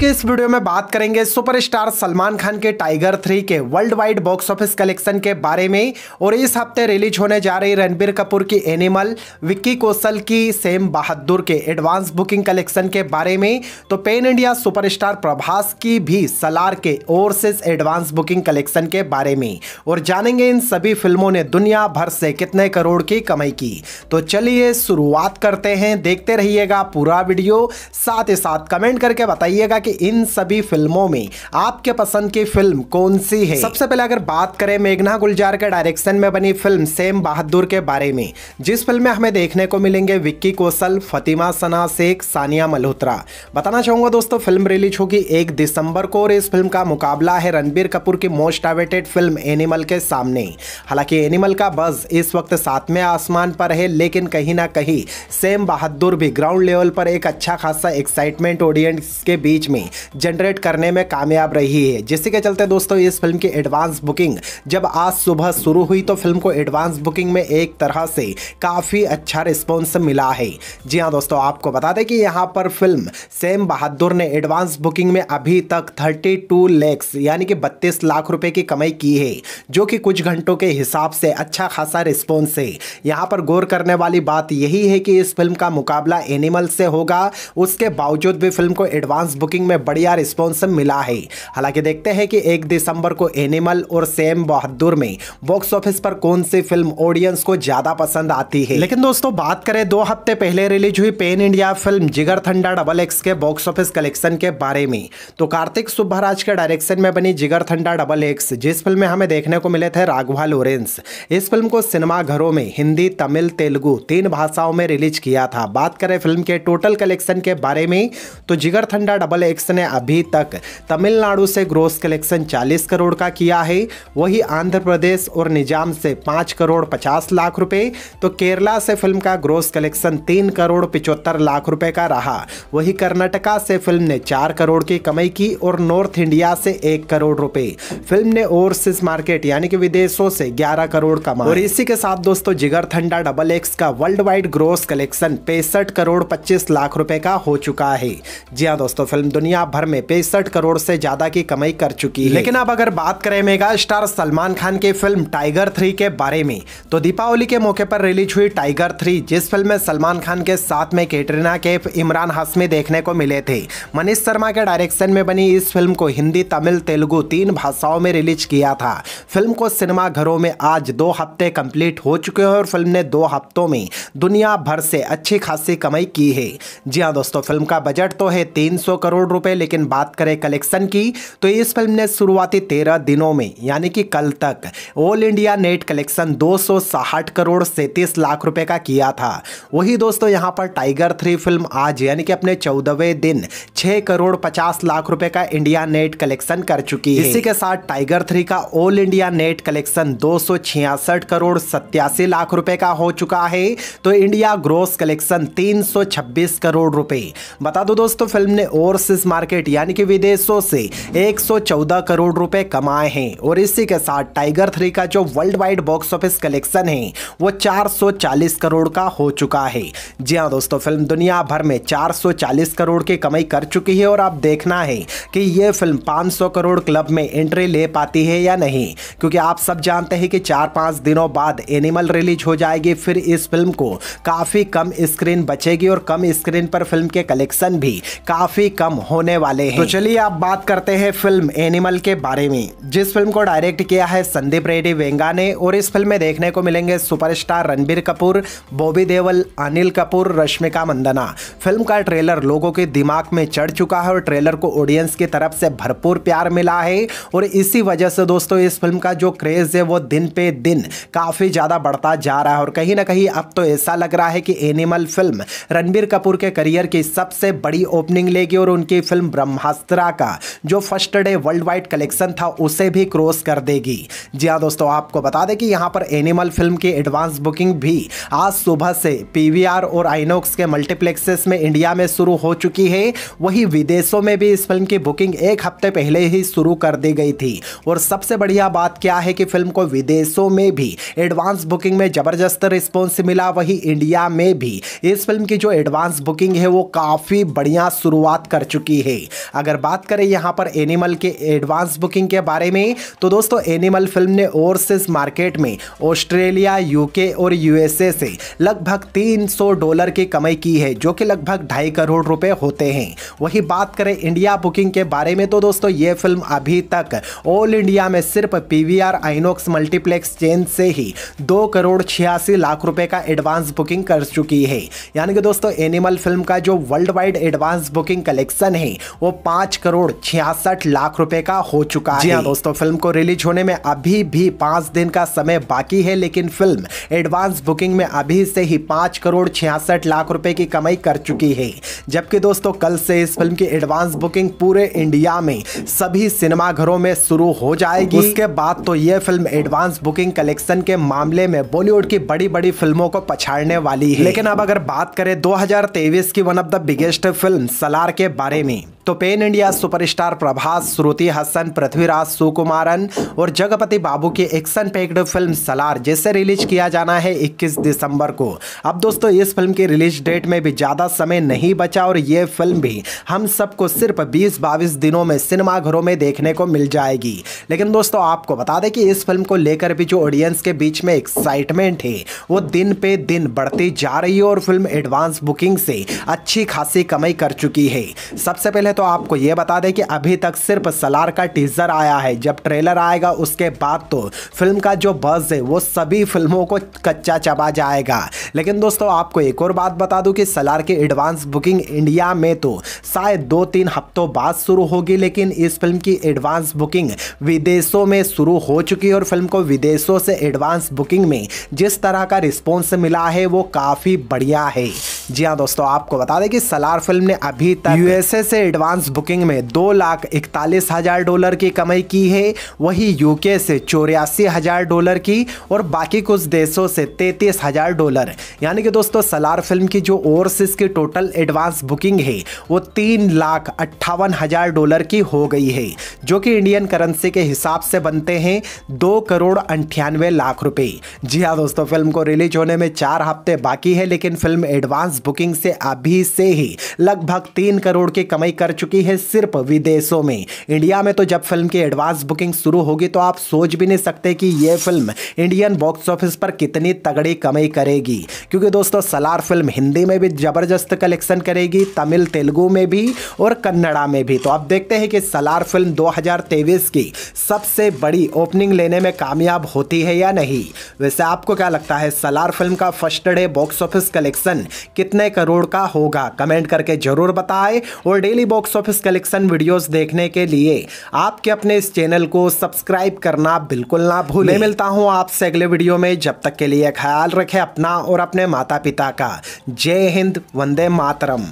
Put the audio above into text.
के इस वीडियो में बात करेंगे सुपरस्टार सलमान खान के टाइगर थ्री के world wide box office collection के बारे में और इस हफ्ते रिलीज होने जा रही रणबीर कपूर की एनिमल विक्की कौशल की सेम बहादुर के एडवांस बुकिंग कलेक्शन के बारे में तो पेन इंडिया सुपरस्टार प्रभास की भी सलार के ओवरसीज एडवांस बुकिंग कलेक्शन के बारे में और जानेंगे इन सभी फिल्मों ने दुनिया भर से कितने करोड़ की कमाई की तो चलिए शुरुआत करते हैं देखते रहिएगा पूरा वीडियो साथ ही साथ कमेंट करके बताइएगा कि इन सभी फिल्मों में आपके पसंद की फिल्म कौन सी है सबसे पहले अगर बात करें मेघना गुलजार के डायरेक्शन में बनी फिल्म सेम बहादुर के बारे में जिस फिल्म में हमें देखने को मिलेंगे विक्की कौशल फतिमा सना शेख सानिया मल्होत्रा बताना चाहूंगा दोस्तों फिल्म रिलीज होगी एक दिसंबर को और इस फिल्म का मुकाबला है रणबीर कपूर की मोस्ट अवेटेड फिल्म एनिमल के सामने हालांकि एनिमल का बस इस वक्त सातवें आसमान पर है लेकिन कहीं ना कहीं सेम बहादुर भी ग्राउंड लेवल पर एक अच्छा खासा एक्साइटमेंट ऑडियंस के बीच में कमी जनरेट करने में कामयाब रही है जिसके चलते दोस्तों इस फिल्म की एडवांस बुकिंग जब आज सुबह शुरू हुई तो फिल्म को एडवांस बुकिंग में एक तरह से काफ़ी अच्छा रिस्पॉन्स मिला है जी हाँ दोस्तों आपको बता दें कि यहाँ पर फिल्म सेम बहादुर ने एडवांस बुकिंग में अभी तक थर्टी टू यानी कि बत्तीस लाख रुपए की कमाई की है जो कि कुछ घंटों के हिसाब से अच्छा खासा रिस्पॉन्स है यहाँ पर गौर करने वाली बात यही है कि इस फिल्म का मुकाबला एनिमल से होगा उसके बावजूद भी फिल्म को एडवांस बुकिंग में बढ़िया रिस्पॉन्स मिला है हालांकि देखते हैं कि एक दिसंबर को एनिमल और सेम बहादुर में बॉक्स ऑफिस पर कौन सी फिल्म ऑडियंस को ज्यादा पसंद आती है लेकिन दोस्तों बात करें दो हफ्ते पहले रिलीज हुई pen India film Jigar Thanda double X के बॉक्स ऑफिस कलेक्शन के बारे में तो कार्तिक सुब्बाराज के डायरेक्शन में बनी जिगर थंडा डबल एक्स जिस फिल्म में हमें देखने को मिले थे राघवा लोरेंस इस फिल्म को सिनेमाघरों में हिंदी तमिल तेलुगु तीन भाषाओं में रिलीज किया था बात करें फिल्म के टोटल कलेक्शन के बारे में तो जिगर थंडा डबल एक्स टैक्स ने अभी तक तमिलनाडु से ग्रोस कलेक्शन 40 करोड़ का किया है वही आंध्र प्रदेश और निजाम से 5 करोड़ 50 लाख रुपए तो केरला से फिल्म का ग्रोस कलेक्शन 3 करोड़ पिचहत्तर लाख रुपए का रहा वही कर्नाटका से फिल्म ने 4 करोड़ की कमाई की और नॉर्थ इंडिया से 1 करोड़ रुपए फिल्म ने ओवरसीज मार्केट यानी कि विदेशों से ग्यारह करोड़ कमा और इसी के साथ दोस्तों जिगर ठंडा डबल एक्स का वर्ल्ड वाइड ग्रोस कलेक्शन पैंसठ करोड़ पच्चीस लाख रुपए का हो चुका है जी हाँ दोस्तों फिल्म दुनिया दुनिया भर में पैंसठ करोड़ से ज्यादा की कमाई कर चुकी है लेकिन अब अगर बात करें मेगा स्टार सलमान खान की फिल्म टाइगर थ्री के बारे में तो दीपावली के मौके पर रिलीज हुई टाइगर थ्री जिस फिल्म में सलमान खान के साथ में कैटरीना के इमरान हाशमी देखने को मिले थे मनीष शर्मा के डायरेक्शन में बनी इस फिल्म को हिंदी तमिल तेलुगु तीन भाषाओं में रिलीज किया था फिल्म को सिनेमा घरों में आज दो हफ्ते कंप्लीट हो चुके हैं और फिल्म ने दो हफ्तों में दुनिया भर से अच्छी खासी कमाई की है जी हाँ दोस्तों फिल्म का बजट तो है 300 करोड़ करोड़ रुपए लेकिन बात करें कलेक्शन की तो इस फिल्म ने शुरुआती तेरह दिनों में यानी कि कल तक ऑल इंडिया नेट कलेक्शन दो करोड़ सैंतीस लाख रुपए का किया था वही दोस्तों यहां पर टाइगर थ्री फिल्म आज यानी कि अपने चौदहवें दिन छह करोड़ पचास लाख रुपए का इंडिया नेट कलेक्शन कर चुकी है इसी के साथ टाइगर थ्री का ऑल इंडिया नेट कलेक्शन दो करोड़ सत्यासी लाख रुपए का हो चुका है तो इंडिया ग्रोस कलेक्शन 326 करोड़ रुपए बता दो दोस्तों फिल्म ने और से ओवरसीज मार्केट यानी कि विदेशों से 114 करोड़ रुपए कमाए हैं और इसी के साथ टाइगर थ्री का जो world wide box office collection है वो 440 करोड़ का हो चुका है जी हाँ दोस्तों फिल्म दुनिया भर में 440 करोड़ की कमाई कर चुकी है और अब देखना है कि ये फिल्म 500 करोड़ क्लब में एंट्री ले पाती है या नहीं क्योंकि आप सब जानते हैं कि चार पाँच दिनों बाद एनिमल रिलीज हो जाएगी फिर इस फिल्म को काफ़ी कम स्क्रीन बचेगी और कम स्क्रीन पर फिल्म के कलेक्शन भी काफ़ी कम होने वाले हैं तो चलिए आप बात करते हैं फिल्म एनिमल के बारे में जिस फिल्म को डायरेक्ट किया है संदीप रेड्डी वेंगा ने और इस फिल्म में देखने को मिलेंगे सुपरस्टार रणबीर कपूर बॉबी देवल अनिल कपूर रश्मिका मंदना फिल्म का ट्रेलर लोगों के दिमाग में चढ़ चुका है और ट्रेलर को ऑडियंस की तरफ से भरपूर प्यार मिला है और इसी वजह से दोस्तों इस फिल्म का जो क्रेज है वो दिन पे दिन काफी ज्यादा बढ़ता जा रहा है और कहीं ना कहीं अब तो ऐसा लग रहा है कि एनिमल फिल्म रणबीर कपूर के करियर की सबसे बड़ी ओपनिंग लेगी और उनकी हुई फिल्म ब्रह्मास्त्रा का जो first day world wide collection था उसे भी क्रॉस कर देगी जी हाँ दोस्तों आपको बता दें कि यहाँ पर एनिमल फिल्म की एडवांस बुकिंग भी आज सुबह से पीवीआर और आइनोक्स के मल्टीप्लेक्सेस में इंडिया में शुरू हो चुकी है वहीं विदेशों में भी इस फिल्म की बुकिंग एक हफ्ते पहले ही शुरू कर दी गई थी और सबसे बढ़िया बात क्या है कि फिल्म को विदेशों में भी एडवांस बुकिंग में जबरदस्त रिस्पॉन्स मिला वही इंडिया में भी इस फिल्म की जो एडवांस बुकिंग है वो काफ़ी बढ़िया शुरुआत कर चुकी चुकी है अगर बात करें यहाँ पर एनिमल के एडवांस बुकिंग के बारे में तो दोस्तों एनिमल फिल्म ने ओवरसीज मार्केट में ऑस्ट्रेलिया यूके और यूएसए से लगभग 300 डॉलर की कमाई की है जो कि लगभग ढाई करोड़ रुपए होते हैं वही बात करें इंडिया बुकिंग के बारे में तो दोस्तों ये फिल्म अभी तक ऑल इंडिया में सिर्फ पीवीआर आइनोक्स मल्टीप्लेक्स चेन से ही दो करोड़ छियासी लाख रुपए का एडवांस बुकिंग कर चुकी है यानी कि दोस्तों एनिमल फिल्म का जो world wide advance booking collection है नहीं वो पाँच करोड़ छियासठ लाख रुपए का हो चुका है जी है हाँ। दोस्तों फिल्म को रिलीज होने में अभी भी पांच दिन का समय बाकी है लेकिन फिल्म एडवांस बुकिंग में अभी से ही पाँच करोड़ छियासठ लाख रुपए की कमाई कर चुकी है जबकि दोस्तों कल से इस फिल्म की एडवांस बुकिंग पूरे इंडिया में सभी सिनेमाघरों में शुरू हो जाएगी उसके बाद तो ये फिल्म एडवांस बुकिंग कलेक्शन के मामले में बॉलीवुड की बड़ी बड़ी फिल्मों को पछाड़ने वाली है लेकिन अब अगर बात करें 2023 की one of the biggest film Salaar के बारे में team. तो pan India superstar Prabhas Shruti Haasan Prithviraj Sukumaran और जगपति बाबू की एक्शन पैक्ड फिल्म सलार जिसे रिलीज किया जाना है 21 दिसंबर को अब दोस्तों इस फिल्म की रिलीज डेट में भी ज़्यादा समय नहीं बचा और ये फिल्म भी हम सबको सिर्फ बीस बाईस दिनों में सिनेमाघरों में देखने को मिल जाएगी लेकिन दोस्तों आपको बता दें कि इस फिल्म को लेकर भी जो ऑडियंस के बीच में एक्साइटमेंट है वो दिन पे दिन बढ़ती जा रही है और फिल्म एडवांस बुकिंग से अच्छी खासी कमाई कर चुकी है सबसे पहले पहले तो आपको ये बता दें कि अभी तक सिर्फ सलार का टीजर आया है जब ट्रेलर आएगा उसके बाद तो फिल्म का जो बस है वो सभी फिल्मों को कच्चा चबा जाएगा लेकिन दोस्तों आपको एक और बात बता दूं कि सलार की एडवांस बुकिंग इंडिया में तो शायद दो तीन हफ्तों बाद शुरू होगी लेकिन इस फिल्म की एडवांस बुकिंग विदेशों में शुरू हो चुकी है और फिल्म को विदेशों से एडवांस बुकिंग में जिस तरह का रिस्पॉन्स मिला है वो काफ़ी बढ़िया है जी हाँ दोस्तों आपको बता दें कि सलार फिल्म ने अभी तक यूएसए से एडवांस बुकिंग में दो लाख इकतालीस हजार डॉलर की कमाई की है वही यूके से चौरासी हजार डॉलर की और बाकी कुछ देशों से तैतीस हजार डॉलर यानी कि दोस्तों सलार फिल्म की जो ओवरसीज की टोटल एडवांस बुकिंग है वो तीन लाख अट्ठावन हजार डॉलर की हो गई है जो कि इंडियन करेंसी के हिसाब से बनते हैं दो करोड़ अंठानवे लाख रुपए जी हाँ दोस्तों फिल्म को रिलीज होने में चार हफ्ते बाकी है लेकिन फिल्म एडवांस बुकिंग से अभी से ही लगभग तीन करोड़ की कमाई कर चुकी है सिर्फ विदेशों में इंडिया में तो जब फिल्म की एडवांस बुकिंग शुरू होगी तो आप सोच भी नहीं सकते कि यह फिल्म इंडियन बॉक्स ऑफिस पर कितनी तगड़ी कमाई करेगी क्योंकि दोस्तों सलार फिल्म हिंदी में भी जबरदस्त कलेक्शन करेगी तमिल तेलुगु में भी और कन्नड़ा में भी तो आप देखते हैं कि सलार फिल्म 2023 की सबसे बड़ी ओपनिंग लेने में कामयाब होती है या नहीं वैसे आपको क्या लगता है सलार फिल्म का first day box office collection कितना कितने करोड़ का होगा कमेंट करके जरूर बताएं और daily box office collection videos देखने के लिए आपके अपने इस चैनल को सब्सक्राइब करना बिल्कुल ना भूलें मिलता हूं आपसे अगले वीडियो में जब तक के लिए ख्याल रखें अपना और अपने माता पिता का जय हिंद वंदे मातरम